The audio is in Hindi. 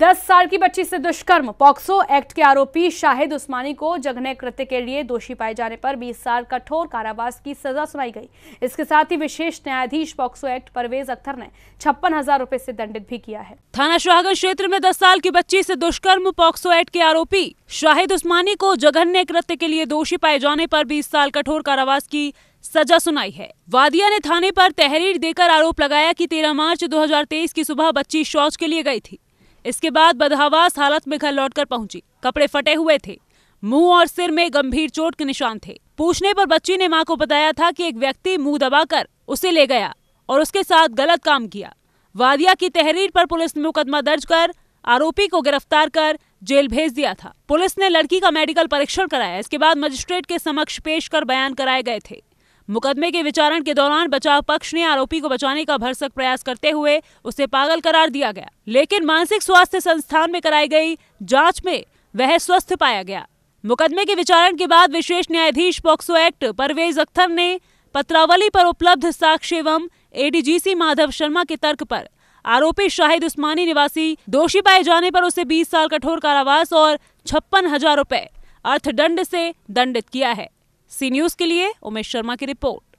दस साल की बच्ची से दुष्कर्म पॉक्सो एक्ट के आरोपी शाहिद उस्मानी को जघन्य कृत्य के लिए दोषी पाए जाने पर 20 साल कठोर कारावास की सजा सुनाई गई इसके साथ ही विशेष न्यायाधीश पॉक्सो एक्ट परवेज अख्तर ने छप्पन हजार रूपए ऐसी दंडित भी किया है थाना शाहगंज क्षेत्र में दस साल की बच्ची से दुष्कर्म पॉक्सो एक्ट के आरोपी शाहिद उस्मानी को जघन्य कृत्य के लिए दोषी पाए जाने आरोप बीस साल कठोर कारावास की सजा सुनाई है वादिया ने थाने आरोप तहरीर देकर आरोप लगाया की तेरह मार्च दो की सुबह बच्ची शौच के लिए गयी थी इसके बाद बदहवास हालत में घर लौटकर पहुंची कपड़े फटे हुए थे मुंह और सिर में गंभीर चोट के निशान थे पूछने पर बच्ची ने मां को बताया था कि एक व्यक्ति मुंह दबाकर उसे ले गया और उसके साथ गलत काम किया वादिया की तहरीर पर पुलिस ने मुकदमा दर्ज कर आरोपी को गिरफ्तार कर जेल भेज दिया था पुलिस ने लड़की का मेडिकल परीक्षण कराया इसके बाद मजिस्ट्रेट के समक्ष पेश कर बयान कराए गए थे मुकदमे के विचारण के दौरान बचाव पक्ष ने आरोपी को बचाने का भरसक प्रयास करते हुए उसे पागल करार दिया गया लेकिन मानसिक स्वास्थ्य संस्थान में कराई गई जांच में वह स्वस्थ पाया गया मुकदमे के विचारण के बाद विशेष न्यायाधीश पॉक्सो एक्ट परवेज अख्तर ने पत्रावली पर उपलब्ध साक्ष्य एवं एडीजीसी माधव शर्मा के तर्क पर आरोपी शाहिद उस्मानी निवासी दोषी पाए जाने पर उसे 20 साल कठोर कारावास और छप्पन हजार रुपए अर्थदंड से दंडित किया है सी न्यूज के लिए उमेश शर्मा की रिपोर्ट